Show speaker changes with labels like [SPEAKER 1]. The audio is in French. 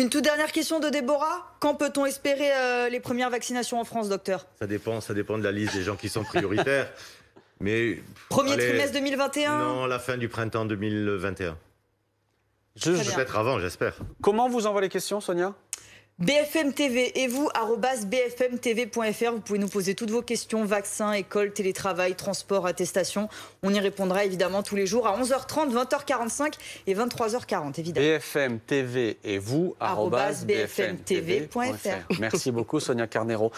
[SPEAKER 1] Une toute dernière question de Déborah. Quand peut-on espérer euh, les premières vaccinations en France, docteur
[SPEAKER 2] Ça dépend,
[SPEAKER 3] ça dépend de la liste des gens qui sont prioritaires. Mais
[SPEAKER 1] premier trimestre 2021
[SPEAKER 4] Non,
[SPEAKER 3] la fin du printemps 2021. Je... Peut-être avant, j'espère. Comment vous envoie les
[SPEAKER 1] questions, Sonia BFM TV et vous, bfmtv.fr. Vous pouvez nous poser toutes vos questions, vaccins, école, télétravail, transport, attestation. On y répondra évidemment tous les jours à 11h30, 20h45 et 23h40, évidemment.
[SPEAKER 5] BFM TV et vous, bfmtv.fr. Merci beaucoup, Sonia Carnero.